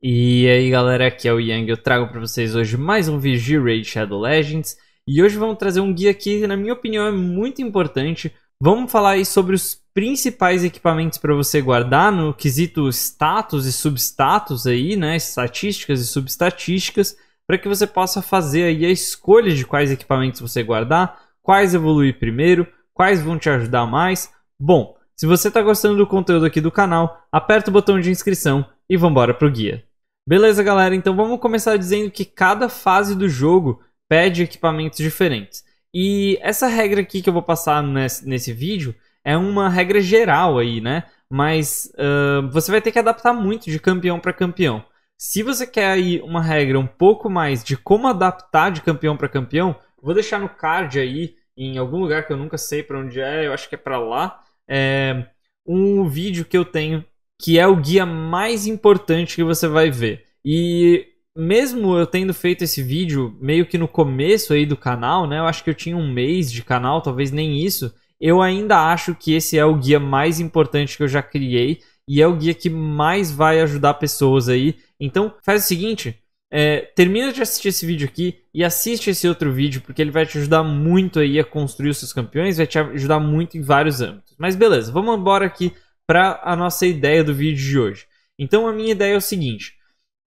E aí galera, aqui é o Yang, eu trago para vocês hoje mais um vídeo de Raid Shadow Legends E hoje vamos trazer um guia que na minha opinião é muito importante Vamos falar aí sobre os principais equipamentos para você guardar no quesito status e substatus aí, né, estatísticas e subestatísticas para que você possa fazer aí a escolha de quais equipamentos você guardar, quais evoluir primeiro, quais vão te ajudar mais. Bom, se você está gostando do conteúdo aqui do canal, aperta o botão de inscrição e vambora pro guia. Beleza, galera, então vamos começar dizendo que cada fase do jogo pede equipamentos diferentes. E essa regra aqui que eu vou passar nesse, nesse vídeo é uma regra geral aí, né? Mas uh, você vai ter que adaptar muito de campeão para campeão. Se você quer aí uma regra um pouco mais de como adaptar de campeão para campeão, vou deixar no card aí, em algum lugar que eu nunca sei para onde é, eu acho que é para lá, é um vídeo que eu tenho que é o guia mais importante que você vai ver. E mesmo eu tendo feito esse vídeo meio que no começo aí do canal, né? Eu acho que eu tinha um mês de canal, talvez nem isso. Eu ainda acho que esse é o guia mais importante que eu já criei e é o guia que mais vai ajudar pessoas aí. Então faz o seguinte, é, termina de assistir esse vídeo aqui e assiste esse outro vídeo porque ele vai te ajudar muito aí a construir os seus campeões, vai te ajudar muito em vários âmbitos. Mas beleza, vamos embora aqui para a nossa ideia do vídeo de hoje. Então a minha ideia é o seguinte: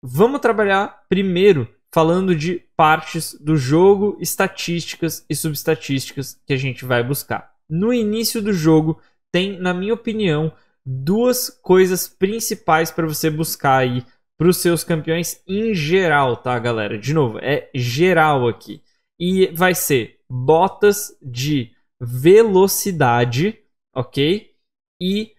vamos trabalhar primeiro falando de partes do jogo, estatísticas e subestatísticas que a gente vai buscar. No início do jogo tem, na minha opinião, duas coisas principais para você buscar aí para os seus campeões em geral, tá, galera? De novo, é geral aqui. E vai ser botas de velocidade, ok? E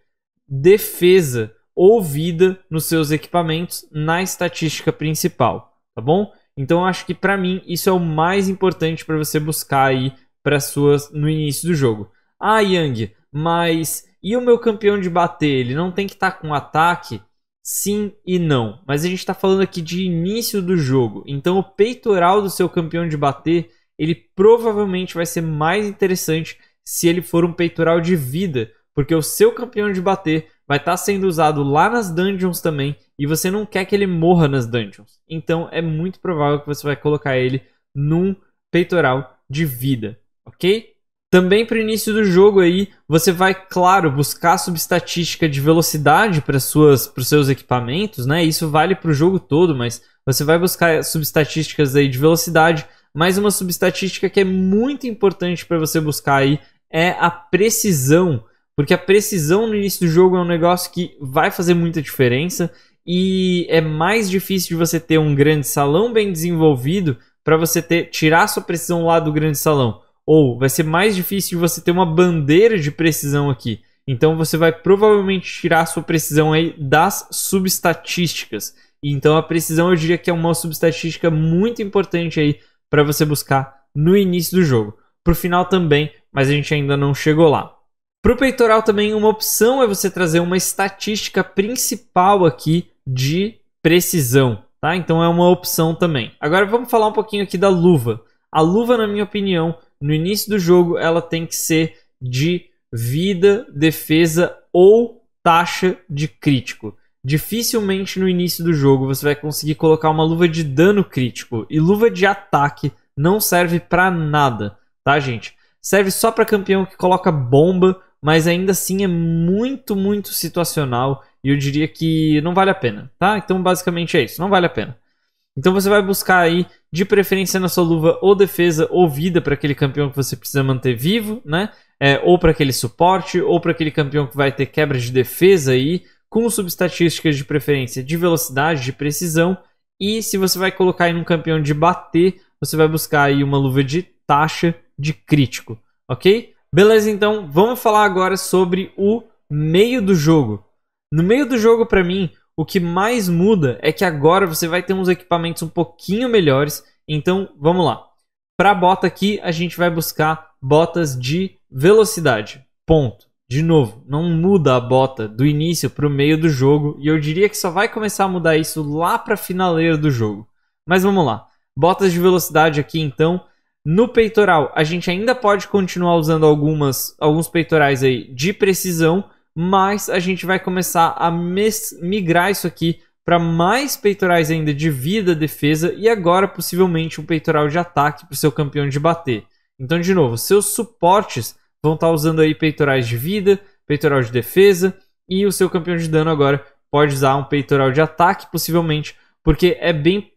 defesa ouvida nos seus equipamentos na estatística principal, tá bom? Então acho que para mim isso é o mais importante para você buscar aí para suas no início do jogo. Ah, Yang, mas e o meu campeão de bater, ele não tem que estar tá com ataque? Sim e não. Mas a gente está falando aqui de início do jogo, então o peitoral do seu campeão de bater, ele provavelmente vai ser mais interessante se ele for um peitoral de vida, porque o seu campeão de bater vai estar tá sendo usado lá nas dungeons também, e você não quer que ele morra nas dungeons. Então é muito provável que você vai colocar ele num peitoral de vida, ok? Também para o início do jogo aí, você vai, claro, buscar subestatística de velocidade para os seus equipamentos, né? Isso vale para o jogo todo, mas você vai buscar subestatísticas aí de velocidade. Mas uma subestatística que é muito importante para você buscar aí é a precisão. Porque a precisão no início do jogo é um negócio que vai fazer muita diferença e é mais difícil de você ter um grande salão bem desenvolvido para você ter tirar sua precisão lá do grande salão. Ou vai ser mais difícil de você ter uma bandeira de precisão aqui. Então você vai provavelmente tirar sua precisão aí das subestatísticas. Então a precisão eu diria que é uma subestatística muito importante aí para você buscar no início do jogo. Pro final também, mas a gente ainda não chegou lá. Para o peitoral também uma opção é você trazer uma estatística principal aqui de precisão, tá? Então é uma opção também. Agora vamos falar um pouquinho aqui da luva. A luva, na minha opinião, no início do jogo ela tem que ser de vida, defesa ou taxa de crítico. Dificilmente no início do jogo você vai conseguir colocar uma luva de dano crítico e luva de ataque não serve para nada, tá gente? Serve só para campeão que coloca bomba mas ainda assim é muito, muito situacional e eu diria que não vale a pena, tá? Então basicamente é isso, não vale a pena. Então você vai buscar aí, de preferência na sua luva, ou defesa ou vida para aquele campeão que você precisa manter vivo, né? É, ou para aquele suporte, ou para aquele campeão que vai ter quebra de defesa aí, com subestatísticas de preferência de velocidade, de precisão. E se você vai colocar aí num campeão de bater, você vai buscar aí uma luva de taxa de crítico, ok? Beleza, então vamos falar agora sobre o meio do jogo. No meio do jogo, para mim, o que mais muda é que agora você vai ter uns equipamentos um pouquinho melhores. Então vamos lá. Para bota aqui, a gente vai buscar botas de velocidade. Ponto. De novo, não muda a bota do início para o meio do jogo e eu diria que só vai começar a mudar isso lá para a finaleira do jogo. Mas vamos lá. Botas de velocidade aqui então, no peitoral, a gente ainda pode continuar usando algumas, alguns peitorais aí de precisão, mas a gente vai começar a migrar isso aqui para mais peitorais ainda de vida, defesa e agora possivelmente um peitoral de ataque para o seu campeão de bater. Então, de novo, seus suportes vão estar tá usando aí peitorais de vida, peitoral de defesa e o seu campeão de dano agora pode usar um peitoral de ataque, possivelmente, porque é bem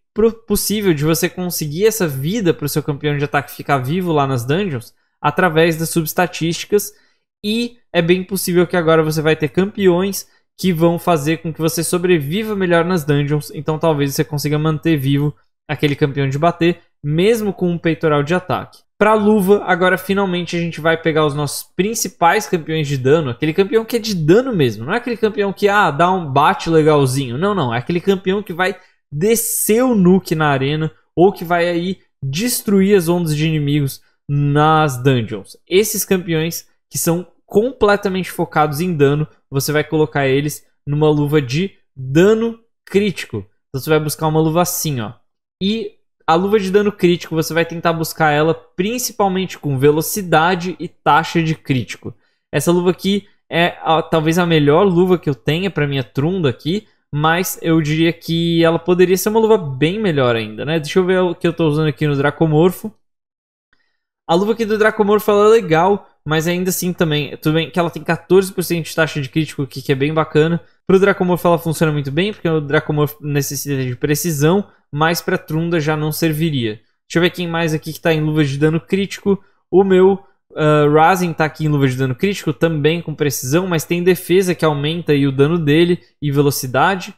possível de você conseguir essa vida para o seu campeão de ataque ficar vivo lá nas dungeons através das subestatísticas e é bem possível que agora você vai ter campeões que vão fazer com que você sobreviva melhor nas dungeons, então talvez você consiga manter vivo aquele campeão de bater, mesmo com um peitoral de ataque. Para a luva, agora finalmente a gente vai pegar os nossos principais campeões de dano, aquele campeão que é de dano mesmo, não é aquele campeão que ah, dá um bate legalzinho, não, não, é aquele campeão que vai descer o nuke na arena ou que vai aí destruir as ondas de inimigos nas dungeons. Esses campeões que são completamente focados em dano, você vai colocar eles numa luva de dano crítico. Então você vai buscar uma luva assim, ó. E a luva de dano crítico você vai tentar buscar ela principalmente com velocidade e taxa de crítico. Essa luva aqui é a, talvez a melhor luva que eu tenha para minha trunda aqui, mas eu diria que ela poderia ser uma luva bem melhor ainda, né? Deixa eu ver o que eu estou usando aqui no Dracomorfo. A luva aqui do Dracomorfo é legal, mas ainda assim também, tudo bem que ela tem 14% de taxa de crítico, que, que é bem bacana. Para o Dracomorfo ela funciona muito bem, porque o Dracomorfo necessita de precisão, mas para Trunda já não serviria. Deixa eu ver quem mais aqui que está em luva de dano crítico. O meu Uh, ah, Razin tá aqui em luva de dano crítico, também com precisão, mas tem defesa que aumenta aí o dano dele e velocidade.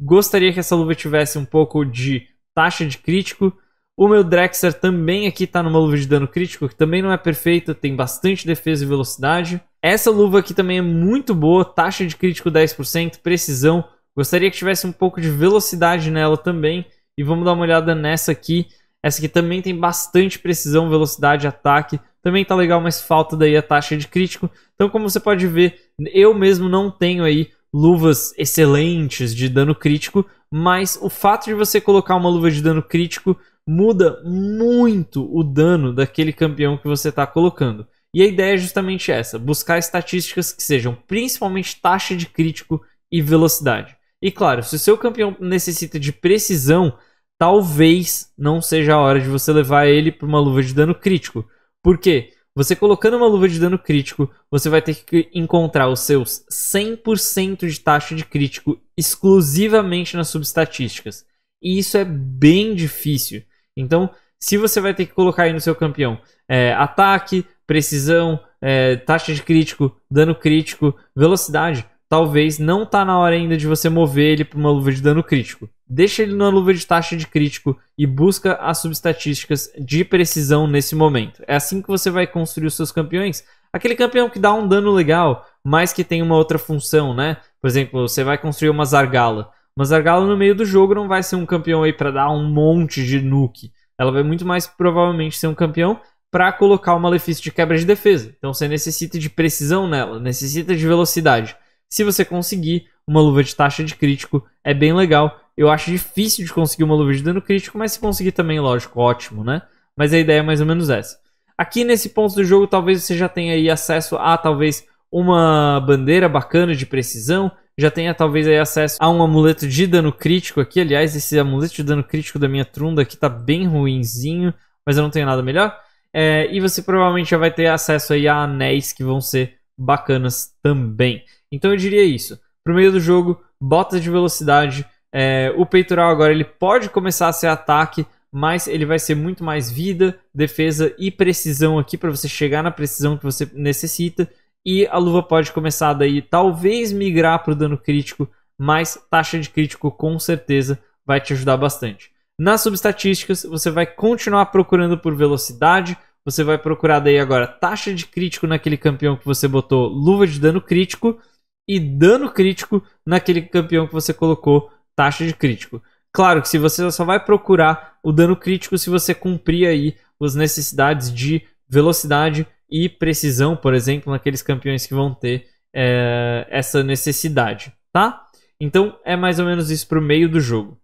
Gostaria que essa luva tivesse um pouco de taxa de crítico. O meu Drexler também aqui tá numa luva de dano crítico, que também não é perfeita, tem bastante defesa e velocidade. Essa luva aqui também é muito boa, taxa de crítico 10%, precisão. Gostaria que tivesse um pouco de velocidade nela também. E vamos dar uma olhada nessa aqui. Essa aqui também tem bastante precisão, velocidade, ataque. Também tá legal, mas falta daí a taxa de crítico. Então, como você pode ver, eu mesmo não tenho aí luvas excelentes de dano crítico, mas o fato de você colocar uma luva de dano crítico muda muito o dano daquele campeão que você está colocando. E a ideia é justamente essa: buscar estatísticas que sejam principalmente taxa de crítico e velocidade. E claro, se o seu campeão necessita de precisão, talvez não seja a hora de você levar ele para uma luva de dano crítico. Por quê? Você colocando uma luva de dano crítico, você vai ter que encontrar os seus 100% de taxa de crítico exclusivamente nas subestatísticas. E isso é bem difícil. Então, se você vai ter que colocar aí no seu campeão é, ataque, precisão, é, taxa de crítico, dano crítico, velocidade, talvez não está na hora ainda de você mover ele para uma luva de dano crítico deixa ele na luva de taxa de crítico e busca as subestatísticas de precisão nesse momento. É assim que você vai construir os seus campeões. Aquele campeão que dá um dano legal, mas que tem uma outra função, né? Por exemplo, você vai construir uma Zargala. Uma Zargala no meio do jogo não vai ser um campeão aí para dar um monte de nuke. Ela vai muito mais provavelmente ser um campeão para colocar o malefício de quebra de defesa. Então você necessita de precisão nela, necessita de velocidade. Se você conseguir uma luva de taxa de crítico, é bem legal eu acho difícil de conseguir uma luva de dano crítico, mas se conseguir também, lógico, ótimo, né? Mas a ideia é mais ou menos essa. Aqui nesse ponto do jogo, talvez você já tenha aí acesso a talvez uma bandeira bacana de precisão, já tenha talvez aí acesso a um amuleto de dano crítico aqui. Aliás, esse amuleto de dano crítico da minha trunda aqui tá bem ruinzinho, mas eu não tenho nada melhor. É, e você provavelmente já vai ter acesso aí a anéis que vão ser bacanas também. Então eu diria isso. Pro meio do jogo, botas de velocidade, é, o peitoral agora ele pode começar a ser ataque, mas ele vai ser muito mais vida, defesa e precisão aqui para você chegar na precisão que você necessita. E a luva pode começar daí, talvez migrar para o dano crítico, mas taxa de crítico com certeza vai te ajudar bastante. Nas subestatísticas, você vai continuar procurando por velocidade, você vai procurar daí agora taxa de crítico naquele campeão que você botou luva de dano crítico e dano crítico naquele campeão que você colocou taxa de crítico. Claro que se você só vai procurar o dano crítico se você cumprir aí as necessidades de velocidade e precisão, por exemplo, naqueles campeões que vão ter é, essa necessidade, tá? Então é mais ou menos isso para o meio do jogo.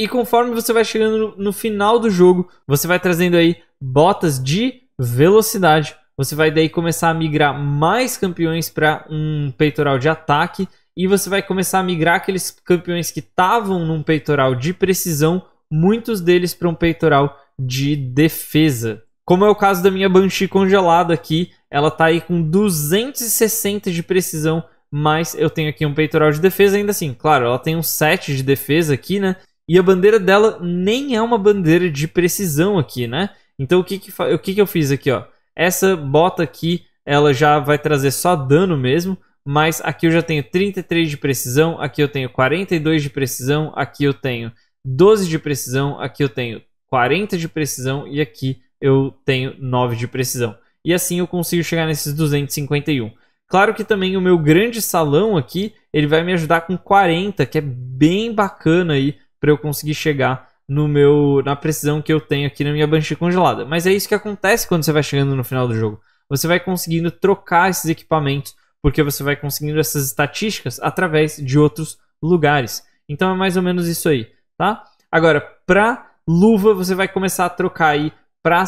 E conforme você vai chegando no final do jogo, você vai trazendo aí botas de velocidade. Você vai daí começar a migrar mais campeões para um peitoral de ataque e você vai começar a migrar aqueles campeões que estavam num peitoral de precisão, muitos deles para um peitoral de defesa. Como é o caso da minha Banshee congelada aqui, ela está aí com 260 de precisão, mas eu tenho aqui um peitoral de defesa ainda assim. Claro, ela tem um 7 de defesa aqui, né? E a bandeira dela nem é uma bandeira de precisão aqui, né? Então o que que, o que, que eu fiz aqui, ó? Essa bota aqui, ela já vai trazer só dano mesmo, mas aqui eu já tenho 33 de precisão, aqui eu tenho 42 de precisão, aqui eu tenho 12 de precisão, aqui eu tenho 40 de precisão e aqui eu tenho 9 de precisão. E assim eu consigo chegar nesses 251. Claro que também o meu grande salão aqui, ele vai me ajudar com 40, que é bem bacana aí para eu conseguir chegar no meu na precisão que eu tenho aqui na minha banshee congelada. Mas é isso que acontece quando você vai chegando no final do jogo. Você vai conseguindo trocar esses equipamentos porque você vai conseguindo essas estatísticas através de outros lugares. Então é mais ou menos isso aí, tá? Agora, para luva, você vai começar a trocar aí para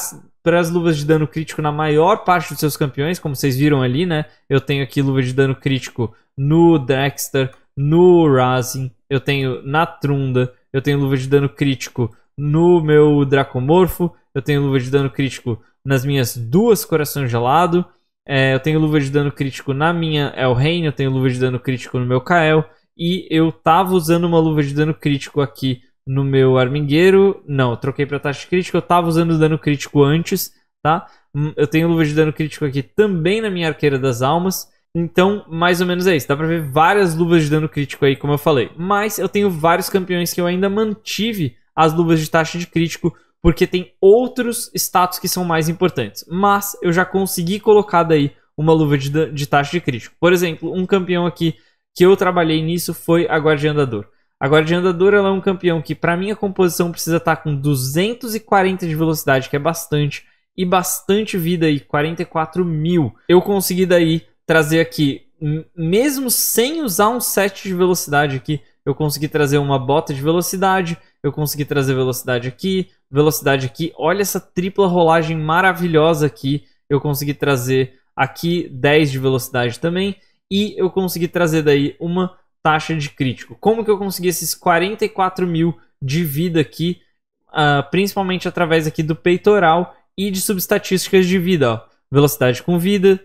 as luvas de dano crítico na maior parte dos seus campeões, como vocês viram ali, né? Eu tenho aqui luva de dano crítico no Dexter, no Razin, eu tenho na Trunda, eu tenho luva de dano crítico no meu Dracomorfo, eu tenho luva de dano crítico nas minhas duas Corações Gelado, é, eu tenho luva de dano crítico na minha Elrain, eu tenho luva de dano crítico no meu Kael. E eu tava usando uma luva de dano crítico aqui no meu Armingueiro. Não, troquei pra taxa de crítico. Eu tava usando dano crítico antes, tá? Hum, eu tenho luva de dano crítico aqui também na minha Arqueira das Almas. Então, mais ou menos é isso. Dá pra ver várias luvas de dano crítico aí, como eu falei. Mas eu tenho vários campeões que eu ainda mantive as luvas de taxa de crítico porque tem outros status que são mais importantes. Mas eu já consegui colocar daí uma luva de, de taxa de crítico. Por exemplo, um campeão aqui que eu trabalhei nisso foi a Guardiã da Dor. A Guardiã da Dor ela é um campeão que, para minha composição, precisa estar tá com 240 de velocidade, que é bastante, e bastante vida aí, 44 mil. Eu consegui daí trazer aqui, mesmo sem usar um set de velocidade aqui, eu consegui trazer uma bota de velocidade, eu consegui trazer velocidade aqui, velocidade aqui. Olha essa tripla rolagem maravilhosa aqui. Eu consegui trazer aqui 10 de velocidade também. E eu consegui trazer daí uma taxa de crítico. Como que eu consegui esses 44 mil de vida aqui? Uh, principalmente através aqui do peitoral e de subestatísticas de vida. Ó. Velocidade com vida.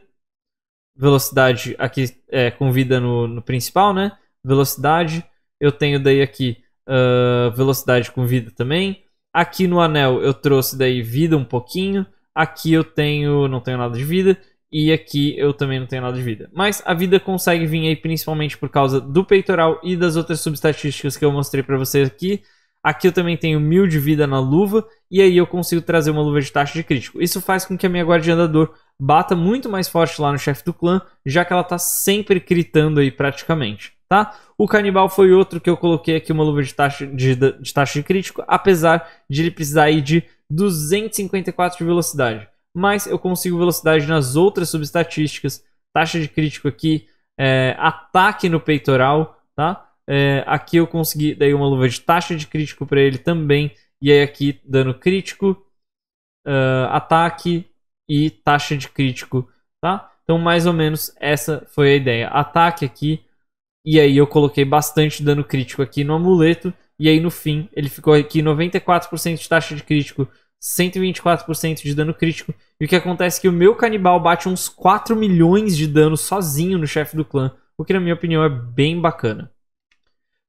Velocidade aqui é, com vida no, no principal, né? Velocidade. Eu tenho daí aqui uh, velocidade com vida também Aqui no anel eu trouxe daí vida um pouquinho. Aqui eu tenho, não tenho nada de vida. E aqui eu também não tenho nada de vida. Mas a vida consegue vir aí principalmente por causa do peitoral e das outras subestatísticas que eu mostrei para vocês aqui. Aqui eu também tenho mil de vida na luva. E aí eu consigo trazer uma luva de taxa de crítico. Isso faz com que a minha guardiã da dor bata muito mais forte lá no chefe do clã. Já que ela tá sempre gritando aí praticamente. Tá? O Canibal foi outro que eu coloquei aqui uma luva de taxa de, de taxa de crítico, apesar de ele precisar ir de 254 de velocidade. Mas eu consigo velocidade nas outras subestatísticas, taxa de crítico aqui, é, ataque no peitoral, tá? É, aqui eu consegui daí uma luva de taxa de crítico para ele também, e aí aqui dano crítico, uh, ataque e taxa de crítico, tá? Então mais ou menos essa foi a ideia. Ataque aqui, e aí eu coloquei bastante dano crítico aqui no amuleto. E aí no fim ele ficou aqui 94% de taxa de crítico, 124% de dano crítico. E o que acontece é que o meu canibal bate uns 4 milhões de dano sozinho no chefe do clã. O que na minha opinião é bem bacana.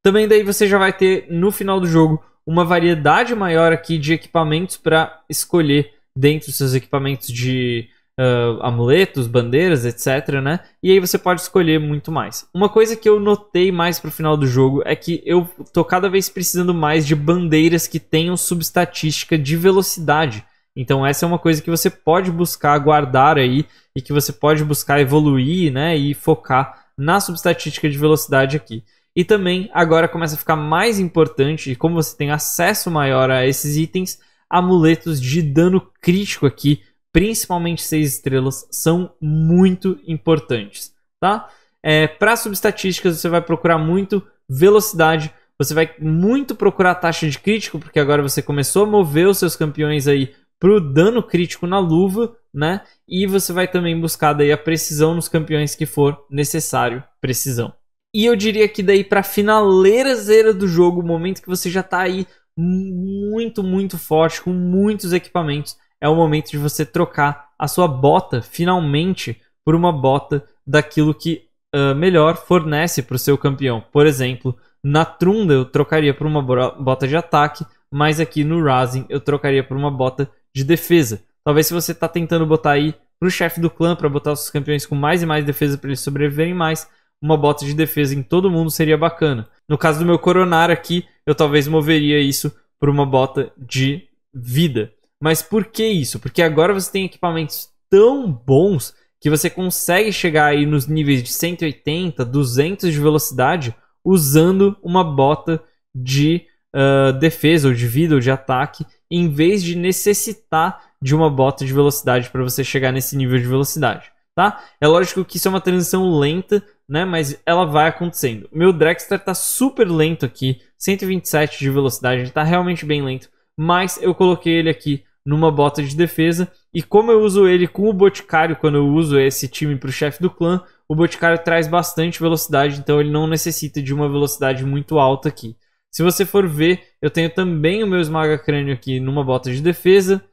Também daí você já vai ter no final do jogo uma variedade maior aqui de equipamentos para escolher dentro dos seus equipamentos de uh, amuletos, bandeiras, etc, né? E aí você pode escolher muito mais. Uma coisa que eu notei mais pro final do jogo é que eu tô cada vez precisando mais de bandeiras que tenham subestatística de velocidade. Então essa é uma coisa que você pode buscar guardar aí e que você pode buscar evoluir, né, e focar na subestatística de velocidade aqui. E também agora começa a ficar mais importante, e como você tem acesso maior a esses itens, amuletos de dano crítico aqui principalmente seis estrelas, são muito importantes, tá? É, Para subestatísticas, você vai procurar muito velocidade, você vai muito procurar taxa de crítico, porque agora você começou a mover os seus campeões aí pro dano crítico na luva, né? E você vai também buscar daí a precisão nos campeões que for necessário precisão. E eu diria que daí para finaleira do jogo, o momento que você já está aí muito, muito forte, com muitos equipamentos, é o momento de você trocar a sua bota finalmente por uma bota daquilo que uh, melhor fornece para o seu campeão. Por exemplo, na Trunda eu trocaria por uma bota de ataque, mas aqui no Rising eu trocaria por uma bota de defesa. Talvez se você está tentando botar aí para o chefe do clã para botar os seus campeões com mais e mais defesa para eles sobreviverem mais, uma bota de defesa em todo mundo seria bacana. No caso do meu coronar aqui, eu talvez moveria isso por uma bota de vida. Mas por que isso? Porque agora você tem equipamentos tão bons que você consegue chegar aí nos níveis de 180, 200 de velocidade usando uma bota de uh, defesa ou de vida ou de ataque, em vez de necessitar de uma bota de velocidade para você chegar nesse nível de velocidade, tá? É lógico que isso é uma transição lenta, né? Mas ela vai acontecendo. meu Dragster tá super lento aqui, 127 de velocidade, ele tá realmente bem lento, mas eu coloquei ele aqui numa bota de defesa. E como eu uso ele com o Boticário, quando eu uso esse time para o chefe do clã, o Boticário traz bastante velocidade, então ele não necessita de uma velocidade muito alta aqui. Se você for ver, eu tenho também o meu Esmaga Crânio aqui numa bota de defesa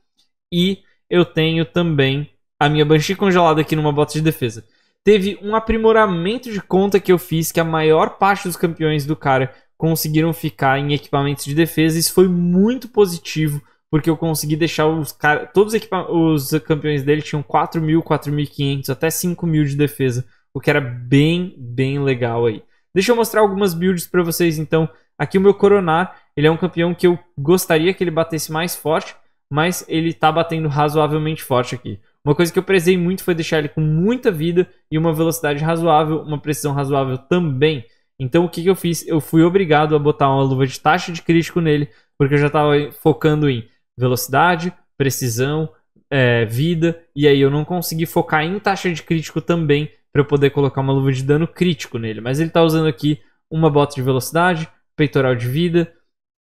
e eu tenho também a minha Banshee congelada aqui numa bota de defesa. Teve um aprimoramento de conta que eu fiz que a maior parte dos campeões do cara conseguiram ficar em equipamentos de defesa. Isso foi muito positivo porque eu consegui deixar os caras. Todos os, os campeões dele tinham 4 mil, 4.500, até 5 mil de defesa, o que era bem, bem legal aí. Deixa eu mostrar algumas builds para vocês então. Aqui o meu Coronar, ele é um campeão que eu gostaria que ele batesse mais forte, mas ele tá batendo razoavelmente forte aqui. Uma coisa que eu prezei muito foi deixar ele com muita vida e uma velocidade razoável, uma precisão razoável também. Então o que, que eu fiz? Eu fui obrigado a botar uma luva de taxa de crítico nele, porque eu já estava focando em velocidade, precisão, é, vida, e aí eu não consegui focar em taxa de crítico também para eu poder colocar uma luva de dano crítico nele. Mas ele está usando aqui uma bota de velocidade, peitoral de vida,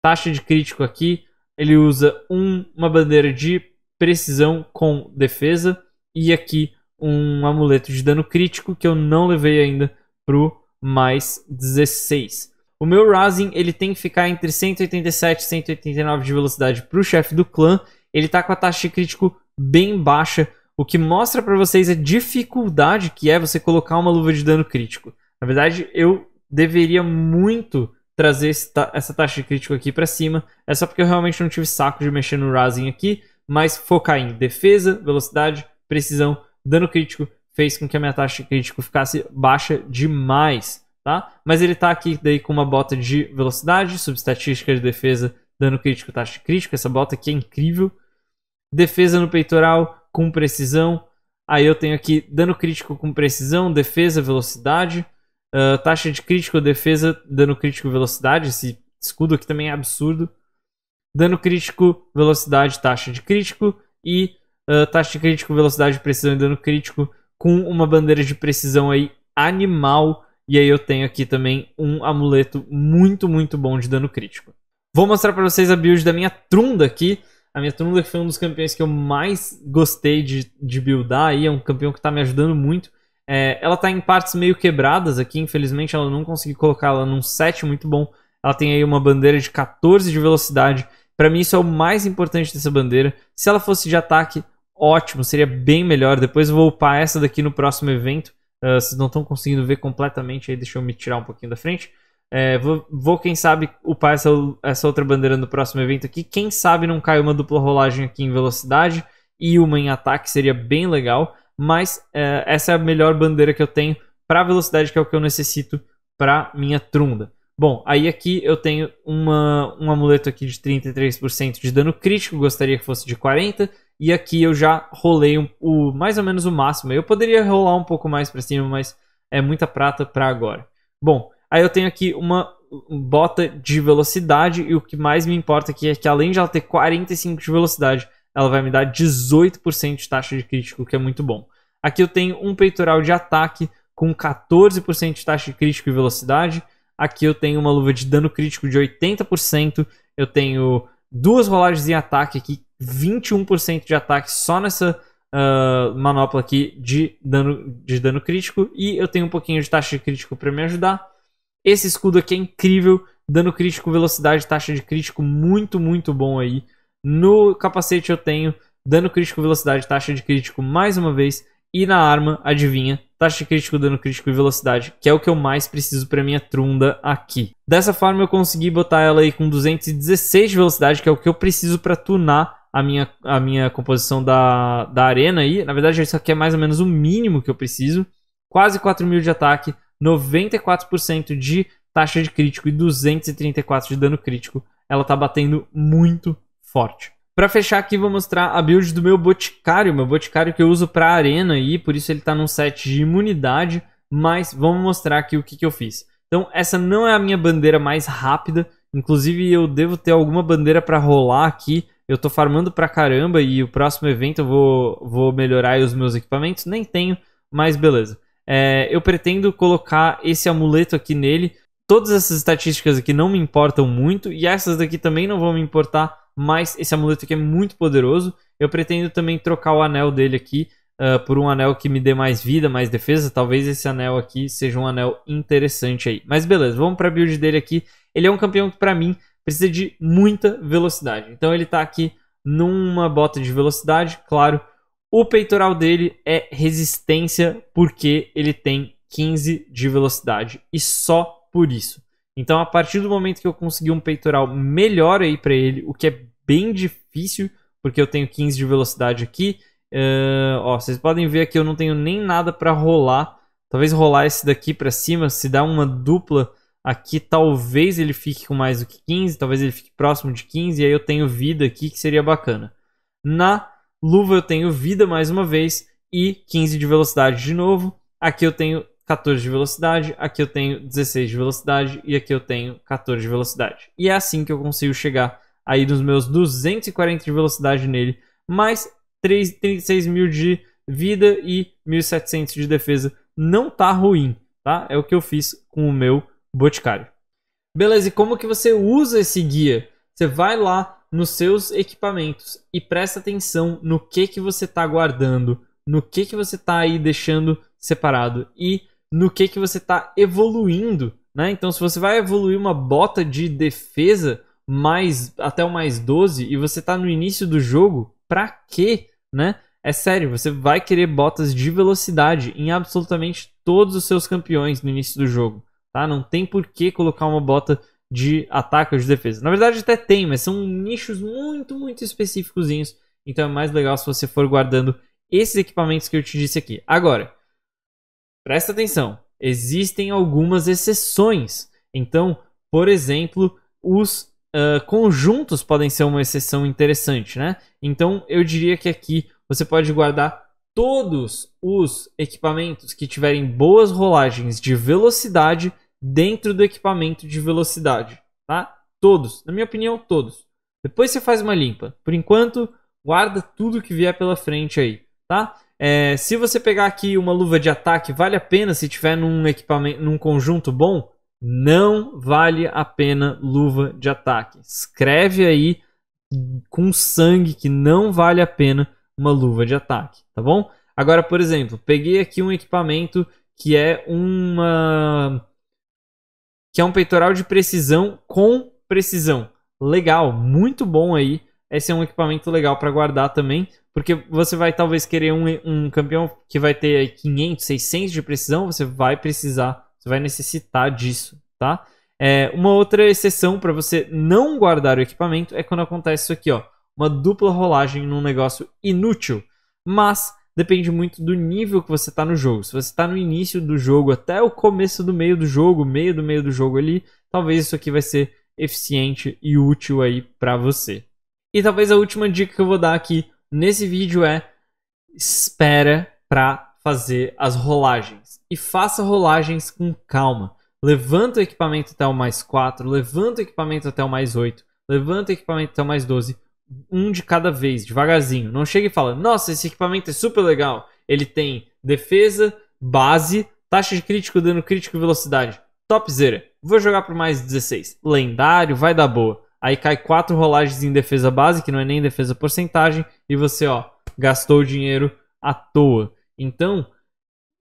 taxa de crítico aqui. Ele usa um, uma bandeira de precisão com defesa e aqui um amuleto de dano crítico que eu não levei ainda pro mais 16. O meu Razin ele tem que ficar entre 187 e 189 de velocidade para o chefe do clã. Ele está com a taxa de crítico bem baixa, o que mostra para vocês a dificuldade que é você colocar uma luva de dano crítico. Na verdade, eu deveria muito trazer essa taxa de crítico aqui para cima. É só porque eu realmente não tive saco de mexer no Razin aqui, mas focar em defesa, velocidade, precisão, dano crítico fez com que a minha taxa de crítico ficasse baixa demais tá? Mas ele tá aqui daí com uma bota de velocidade, subestatística de defesa, dano crítico, taxa de crítico. Essa bota aqui é incrível. Defesa no peitoral com precisão. Aí eu tenho aqui dano crítico com precisão, defesa, velocidade. Uh, taxa de crítico, defesa, dano crítico, velocidade. Esse escudo aqui também é absurdo. Dano crítico, velocidade, taxa de crítico. E uh, taxa de crítico, velocidade, precisão e dano crítico. Com uma bandeira de precisão aí animal e aí eu tenho aqui também um amuleto muito, muito bom de dano crítico. Vou mostrar para vocês a build da minha Trunda aqui. A minha Trunda foi um dos campeões que eu mais gostei de, de buildar aí. É um campeão que está me ajudando muito. É, ela está em partes meio quebradas aqui. Infelizmente ela não consegui colocar ela num set muito bom. Ela tem aí uma bandeira de 14 de velocidade. Para mim isso é o mais importante dessa bandeira. Se ela fosse de ataque, ótimo. Seria bem melhor. Depois eu vou upar essa daqui no próximo evento Uh, vocês não estão conseguindo ver completamente, aí deixa eu me tirar um pouquinho da frente. É, vou, vou, quem sabe, upar essa, essa outra bandeira no próximo evento aqui. Quem sabe não cai uma dupla rolagem aqui em velocidade e uma em ataque, seria bem legal. Mas é, essa é a melhor bandeira que eu tenho para velocidade, que é o que eu necessito para minha trunda. Bom, aí aqui eu tenho uma, um amuleto aqui de 33% de dano crítico, gostaria que fosse de 40%. E aqui eu já rolei um, o, mais ou menos o máximo. Eu poderia rolar um pouco mais para cima, mas é muita prata para agora. Bom, aí eu tenho aqui uma bota de velocidade e o que mais me importa aqui é que além de ela ter 45 de velocidade, ela vai me dar 18% de taxa de crítico, que é muito bom. Aqui eu tenho um peitoral de ataque com 14% de taxa de crítico e velocidade. Aqui eu tenho uma luva de dano crítico de 80%. Eu tenho duas rolagens em ataque aqui, 21% de ataque só nessa uh, manopla aqui de dano, de dano crítico. E eu tenho um pouquinho de taxa de crítico para me ajudar. Esse escudo aqui é incrível. Dano crítico, velocidade, taxa de crítico muito, muito bom aí. No capacete eu tenho dano crítico, velocidade, taxa de crítico mais uma vez. E na arma, adivinha, taxa de crítico, dano crítico e velocidade, que é o que eu mais preciso para minha trunda aqui. Dessa forma eu consegui botar ela aí com 216 de velocidade, que é o que eu preciso para tunar a minha, a minha composição da, da arena aí. Na verdade, isso aqui é mais ou menos o mínimo que eu preciso. Quase 4 mil de ataque, 94% de taxa de crítico e 234 de dano crítico. Ela tá batendo muito forte. Para fechar aqui, vou mostrar a build do meu Boticário. Meu Boticário que eu uso para arena aí, por isso ele tá num set de imunidade. Mas vamos mostrar aqui o que, que eu fiz. Então, essa não é a minha bandeira mais rápida. Inclusive, eu devo ter alguma bandeira para rolar aqui eu tô farmando pra caramba e o próximo evento eu vou, vou melhorar os meus equipamentos. Nem tenho, mas beleza. É, eu pretendo colocar esse amuleto aqui nele. Todas essas estatísticas aqui não me importam muito e essas daqui também não vão me importar, mas esse amuleto aqui é muito poderoso. Eu pretendo também trocar o anel dele aqui uh, por um anel que me dê mais vida, mais defesa. Talvez esse anel aqui seja um anel interessante aí. Mas beleza, vamos para a build dele aqui. Ele é um campeão que para mim precisa de muita velocidade. Então ele está aqui numa bota de velocidade, claro. O peitoral dele é resistência porque ele tem 15 de velocidade e só por isso. Então a partir do momento que eu conseguir um peitoral melhor aí para ele, o que é bem difícil porque eu tenho 15 de velocidade aqui. Uh, ó, vocês podem ver aqui eu não tenho nem nada para rolar. Talvez rolar esse daqui para cima, se dá uma dupla Aqui talvez ele fique com mais do que 15, talvez ele fique próximo de 15, e aí eu tenho vida aqui, que seria bacana. Na luva eu tenho vida mais uma vez e 15 de velocidade de novo. Aqui eu tenho 14 de velocidade, aqui eu tenho 16 de velocidade e aqui eu tenho 14 de velocidade. E é assim que eu consigo chegar aí nos meus 240 de velocidade nele, mais 3, 36 mil de vida e 1.700 de defesa. Não tá ruim, tá? É o que eu fiz com o meu Boticário. Beleza, e como que você usa esse guia? Você vai lá nos seus equipamentos e presta atenção no que que você está guardando, no que que você está aí deixando separado e no que que você está evoluindo, né? Então, se você vai evoluir uma bota de defesa mais até o mais 12 e você está no início do jogo, para quê, né? É sério, você vai querer botas de velocidade em absolutamente todos os seus campeões no início do jogo. Tá? Não tem por que colocar uma bota de ataque ou de defesa. Na verdade até tem, mas são nichos muito, muito específicos. Então é mais legal se você for guardando esses equipamentos que eu te disse aqui. Agora, presta atenção. Existem algumas exceções. Então, por exemplo, os uh, conjuntos podem ser uma exceção interessante, né? Então, eu diria que aqui você pode guardar todos os equipamentos que tiverem boas rolagens de velocidade dentro do equipamento de velocidade, tá? Todos, na minha opinião, todos. Depois você faz uma limpa. Por enquanto, guarda tudo que vier pela frente aí, tá? É, se você pegar aqui uma luva de ataque, vale a pena se tiver num equipamento, num conjunto bom? Não vale a pena luva de ataque. Escreve aí com sangue que não vale a pena uma luva de ataque, tá bom? Agora, por exemplo, peguei aqui um equipamento que é uma que é um peitoral de precisão com precisão. Legal, muito bom aí. Esse é um equipamento legal para guardar também, porque você vai talvez querer um, um campeão que vai ter 500, 600 de precisão, você vai precisar, você vai necessitar disso, tá? É, uma outra exceção para você não guardar o equipamento é quando acontece isso aqui, ó, uma dupla rolagem num negócio inútil. Mas depende muito do nível que você está no jogo. Se você está no início do jogo até o começo do meio do jogo, meio do meio do jogo ali, talvez isso aqui vai ser eficiente e útil aí para você. E talvez a última dica que eu vou dar aqui nesse vídeo é espera para fazer as rolagens e faça rolagens com calma. Levanta o equipamento até o mais 4, levanta o equipamento até o mais 8, levanta o equipamento até o mais 12, um de cada vez, devagarzinho. Não chega e fala: "Nossa, esse equipamento é super legal. Ele tem defesa, base, taxa de crítico, dano crítico e velocidade. Topzera. Vou jogar por mais 16. Lendário, vai dar boa." Aí cai quatro rolagens em defesa base, que não é nem defesa porcentagem, e você, ó, gastou o dinheiro à toa. Então,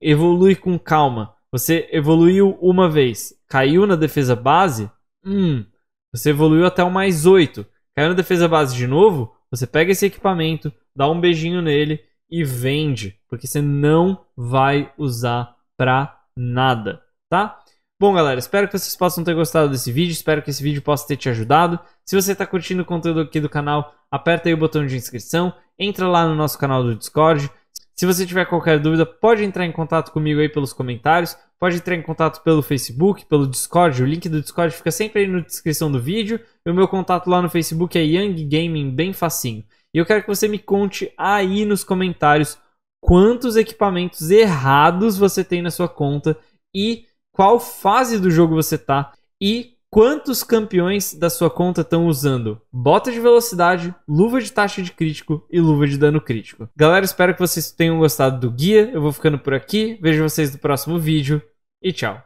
evolui com calma. Você evoluiu uma vez, caiu na defesa base, hum, você evoluiu até o mais 8. Caiu na defesa base de novo? Você pega esse equipamento, dá um beijinho nele e vende, porque você não vai usar pra nada, tá? Bom, galera, espero que vocês possam ter gostado desse vídeo, espero que esse vídeo possa ter te ajudado. Se você está curtindo o conteúdo aqui do canal, aperta aí o botão de inscrição, entra lá no nosso canal do Discord, se você tiver qualquer dúvida, pode entrar em contato comigo aí pelos comentários, pode entrar em contato pelo Facebook, pelo Discord, o link do Discord fica sempre aí na descrição do vídeo, e o meu contato lá no Facebook é Young Gaming, bem facinho. E eu quero que você me conte aí nos comentários quantos equipamentos errados você tem na sua conta e qual fase do jogo você tá e quantos campeões da sua conta estão usando bota de velocidade, luva de taxa de crítico e luva de dano crítico. Galera, espero que vocês tenham gostado do guia. Eu vou ficando por aqui. Vejo vocês no próximo vídeo e tchau.